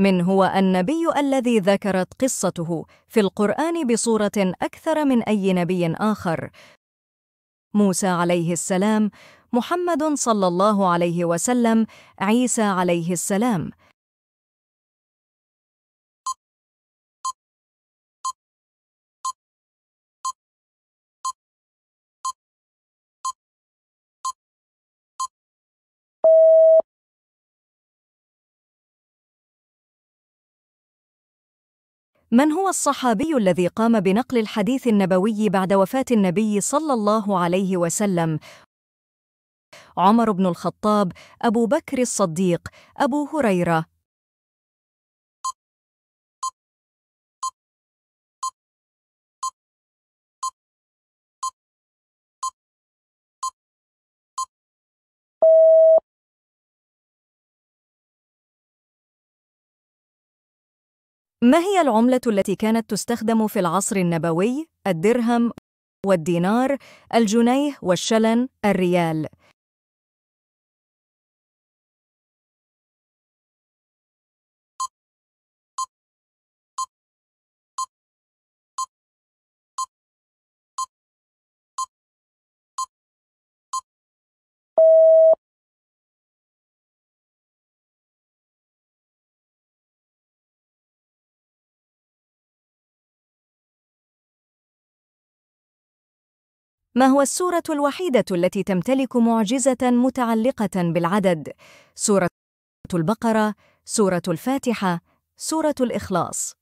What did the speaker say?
من هو النبي الذي ذكرت قصته في القرآن بصورة أكثر من أي نبي آخر موسى عليه السلام محمد صلى الله عليه وسلم عيسى عليه السلام من هو الصحابي الذي قام بنقل الحديث النبوي بعد وفاة النبي صلى الله عليه وسلم؟ عمر بن الخطاب، أبو بكر الصديق، أبو هريرة، ما هي العملة التي كانت تستخدم في العصر النبوي؟ الدرهم والدينار، الجنيه والشلن، الريال ما هو السورة الوحيدة التي تمتلك معجزة متعلقة بالعدد؟ سورة البقرة، سورة الفاتحة، سورة الإخلاص.